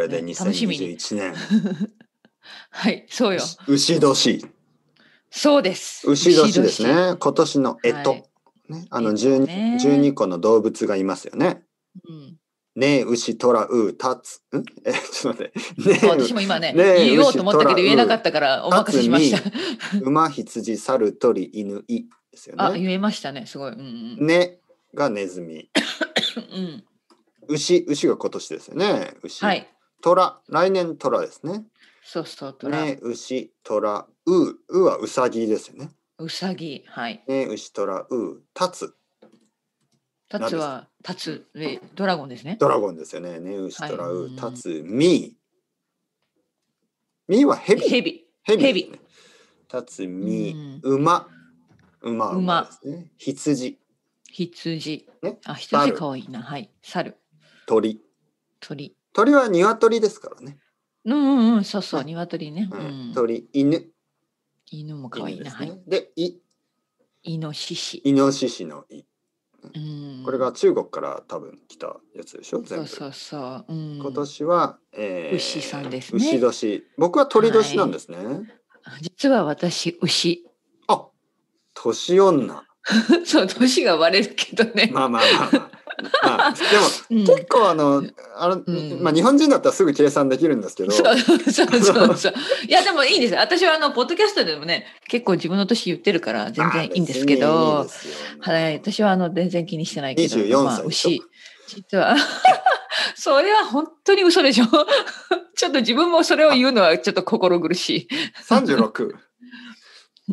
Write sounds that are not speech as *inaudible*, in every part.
これで2021年。*laughs* はいそうよ。牛年。そうです。牛年ですね。今年の干支。はい、ね、あの 12,、ね、12個の動物がいますよね。うんねえ、牛、トラ、ウ、タツ。ん *laughs* え、ちょっと待って。ね私も今ね、ね言おうと思ったけど言えなかったからお任せしました。*laughs* 馬、羊、猿、鳥、犬、いですよね。あ、言えましたね。すごい。うん、うん、ねがネズミ。うん、牛、牛が今年ですよね。牛。はい。虎、来年虎ですね。そうそう、虎。ね、牛、虎、う、うはうさぎですよね。うさぎ、はい。ね、牛、虎、う、立つ。立つは、立つ、ね、ドラゴンですね。ドラゴンですよね。ね、牛、虎、う、立つ、み。みは蛇。蛇。蛇、ね。立つ、み、馬。馬。馬でね。羊。羊。ね。あ、羊可愛いな。はい。猿。鳥。鳥。鳥は鶏ですからね。うんうんうん、そうそう、鶏ね。うん、鳥、犬。犬も可愛いな。はい、で、い。イノシシ。イノシシのい。うん、これが中国から多分来たやつでしょ全部そうそうそう、うん、今年は、えー、牛さんですね牛年僕は鳥年なんですね、はい、実は私牛あ年女 *laughs* そう年が割れるけどねまあまあまあ、まあまあ、でも、結構あの、あの、まあ、日本人だったらすぐ計算できるんですけど。そうそうそうそう。*laughs* いや、でもいいんです。私はあの、ポッドキャストでもね、結構自分の年言ってるから全然いいんですけど、はい、私はあの、全然気にしてないけど、24歳、まあ、牛、実は。*laughs* それは本当に嘘でしょ *laughs* ちょっと自分もそれを言うのはちょっと心苦しい36。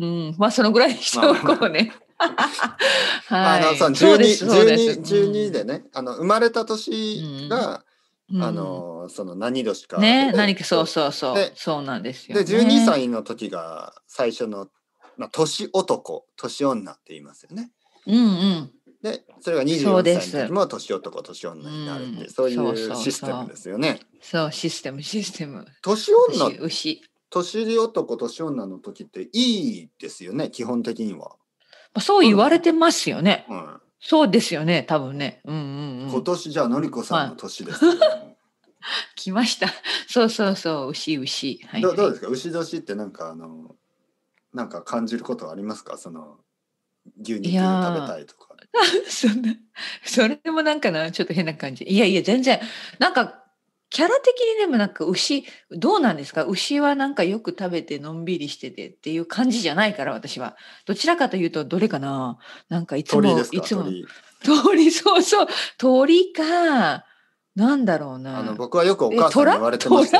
うん、まあそのぐらいにしておこうね。*laughs* はい、あのさ十二十二十二12でねあの生まれた年が、うん、あのその何年かね何かそうそうそうそうなんですよ、ね、で十二歳の時が最初の、まあ、年男年女って言いますよね。うんうんでそれが24歳の時も年男年女になるってそういうシステムですよね。そうシステムシステム。年女年男年女の時っていいですよね基本的には。そう言われてますよね。うん、そうですよね、多分ね。うんうん、うん、今年じゃあ、のりこさんの年です、はい、*laughs* 来ました。そうそうそう、牛牛。はい、どうですか、牛年ってなんかあのなんか感じることはありますか、その牛肉食べたいとか。*laughs* そんなそれもなんかなちょっと変な感じいやいや全然なんかキャラ的にでもなんか牛どうなんですか牛はなんかよく食べてのんびりしててっていう感じじゃないから私はどちらかというとどれかななんかいつもいつも鳥そうそう鳥かなんだろうなあの僕はよくお母さんに言われてますた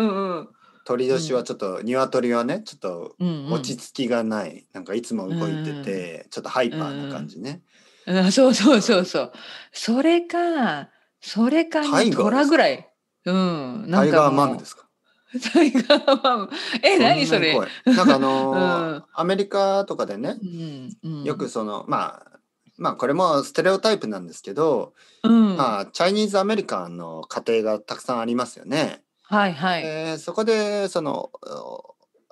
よ *laughs* 鳥年はちょっと、鶏はねちょっと落ち着きがない、うんうん、なんかいつも動いてて、ちょっとハイパーな感じね、うん、うん、そうそうそうそうそれかそれかにトラぐらい。うん。なんかタイガーマムですかタイガーマム。*laughs* え、何それなんかあのー *laughs* うん、アメリカとかでね、うん、うん、よくその、まあ、まあこれもステレオタイプなんですけど、うん、まあチャイニーズアメリカンの家庭がたくさんありますよね。はいはい。えー、そこでその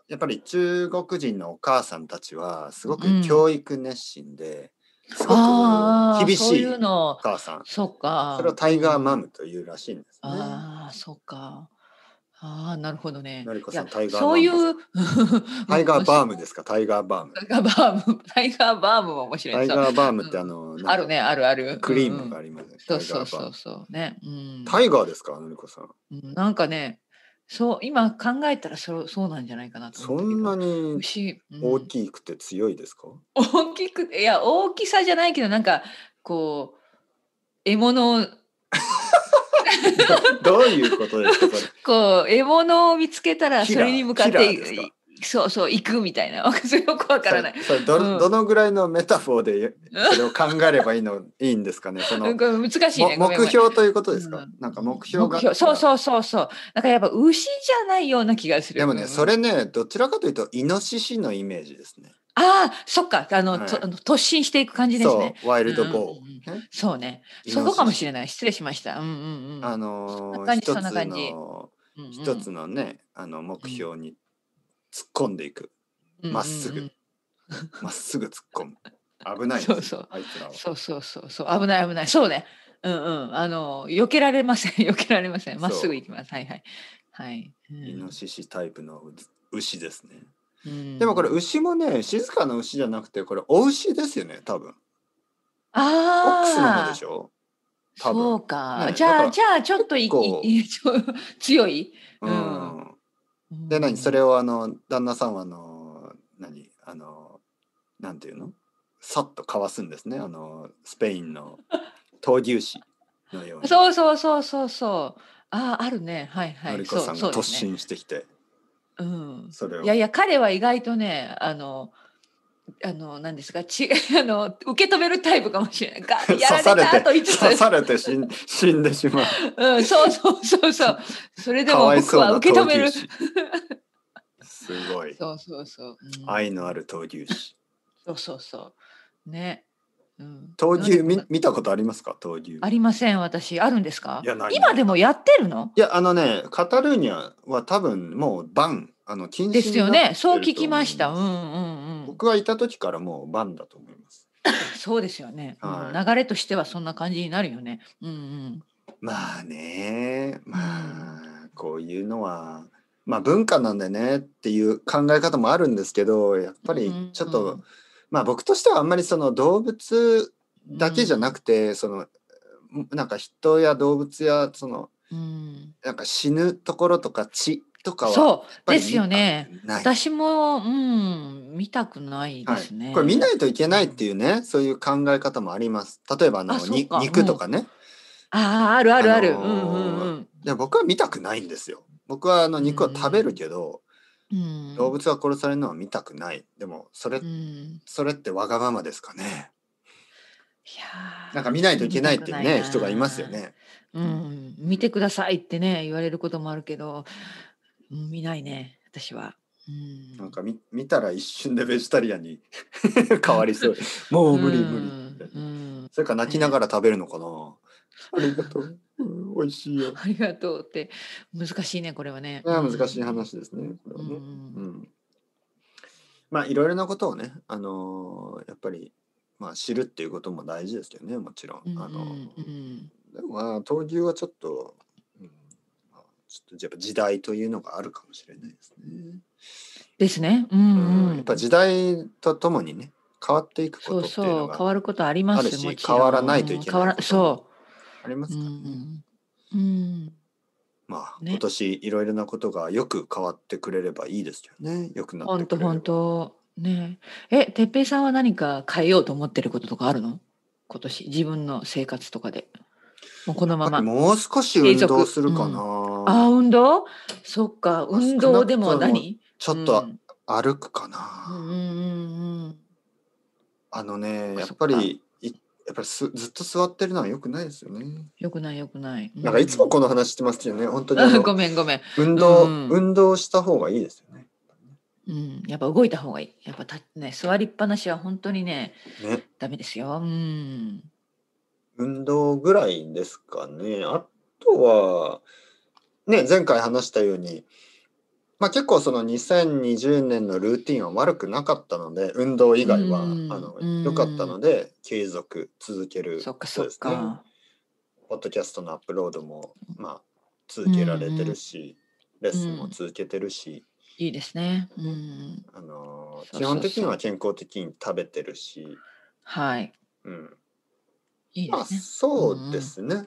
やっぱり中国人のお母さんたちはすごく教育熱心で、すごく厳しいお母さん。そっか。それはタイガーマムというらしいんです、ね、ああ、そっか。ああ、なるほどね。のりこさん、タイガーそういう。タイガーバームですか、タイガーバーム。タイガーバーム、*laughs* タイガーバームも面白い。タイガーバームって、あの、あるね、あるある。クリームがありますね。そうそうそうそう、ね。タイガーですか、のりこさん。なんかね、そう今考えたらそそうなんじゃないかなとそんなに大きくて強いですか、うん、大きくていや大きさじゃないけどなんかこう獲物をどういうことですか *laughs* こう獲物を見つけたらそれに向かってそうそう行くみたいな *laughs* よくわからないそれどうん、どのぐらいのメタフォーでそれを考えればいいのいいんですかね *laughs* その難しい、ね、目標ということですか、うん、なんか目標がそうそうそうそうなんかやっぱ牛じゃないような気がするでもねそれねどちらかというとイノシシのイメージですねああ、そっか、あの、はい、突進していく感じですね。ワイルドボー、うんうそうね。そこかもしれない。失礼しました。うんうんうん。あのー、そんな感じ、そんな感じ。一つのね、あの目標に突っ込んでいくまっすぐ *laughs* まっすぐ突っ込む危ないそうそうあいつらはそうそうそうそう危ない危ないそうねうんうんあの避けられません *laughs* 避けられませんまっすぐ行きますはいはいはい、うん、イノシシタイプの牛ですね、うん、でもこれ牛もね静かな牛じゃなくてこれお牛ですよね多分ああオックスの方でしょそうか、ね、じゃあじゃあちょっといい *laughs* 強い、うん、うで何それをあの旦那さんはあの何あのなんていうのさっとかわすんですねあのスペインの *laughs* 闘牛士のようにそうそうそうそうそうあああるねはいはいのりさんが突進してきてそうそう、ね、うん、それをいやいや彼は意外とねあのあのなんですかち *laughs* あの受け止めるタイプかもしれないが *laughs* やられたと言っ刺されて死ん死んでしまう、うん、そうそうそうそうそれでも僕は受け止める *laughs* すごいそうそうそう、うん、愛のある闘牛士そうそうそうね闘牛み見たことありますか闘牛ありません私あるんですかいや今でもやってるのいやあのねカタルーニャは多分もうバンあの禁止ですよねそう聞きましたうんうんうん僕はいた時からもうバンだと思います。*laughs* そうですよね、はい、流れとしてはそんな感じになるよね。うんうん、まあねまあこういうのは、まあ、文化なんでねっていう考え方もあるんですけどやっぱりちょっと、うんうん、まあ僕としてはあんまりその動物だけじゃなくて、うん、そのなんか人や動物やその、うん、なんか死ぬところとか血とかはそうですよね私もうん見たくないですね、はい、これ見ないといけないっていうねそういう考え方もあります例えばあの肉とかね、うん、あああるあるある、あのー、うんうんうんで僕は見たくないんですよ僕はあの肉は食べるけど、うん、動物が殺されるのは見たくないでもそれ、うん、それってわがままですかねいやなんか見ないといけないっていうね人がいますよね。うん、見てくださいってね言われることもあるけどう見ないね、私は。うん、なんか見見たら一瞬でベジタリアンに *laughs* 変わりそう。*laughs* もう無理無理。うん、それか泣きながら食べるのかな。えー、ありがとう。*laughs* 美味しいよ。ありがとうって難しいねこれはね。難しい話ですね。うん。まあいろいろなことをね、あのー、やっぱりまあ知るっていうことも大事ですよねもちろん。あのうんん、でもまあ闘牛はちょっとちょっとやっぱ時代というのがあるかもしれないですね。ですね。うん、うんうん、やっぱ時代とともにね変わっていくことそうそう変わることありますし変わらないといけないそうありますからね。うん、うんまあ、ね、今年いろいろなことがよく変わってくれればいいですよね。よくなってくれれば。本当ねえ、てっぺいさんは何か変えようと思ってることとかあるの今年、自分の生活とかで。もうこのまま。もう少し運動するかな、うあ運動そっか運動でも何ちょっと歩くかな、うんあのねやっぱりやっぱりすずっと座ってるのはよくないですよね。よくないよくない。なんかいつもこの話してますよね、本当に。*laughs* ごめんごめん。運動、うん、運動した方がいいですよね。うん、やっぱ動いた方がいい。やっぱたね座りっぱなしは本当にね、ねダメですよ。うん。運動ぐらいですかね。あとはね、前回話したように、まあ、結構その2020年のルーティンは悪くなかったので運動以外は、うん、あのかったので継続続けるそうですね。ポッドキャストのアップロードも、まあ、続けられてるし、レッスンも続けてるし、いいですね、うん、あの基本的には健康的に食べてるしはい、うん、いいですね、まあ、そうですね、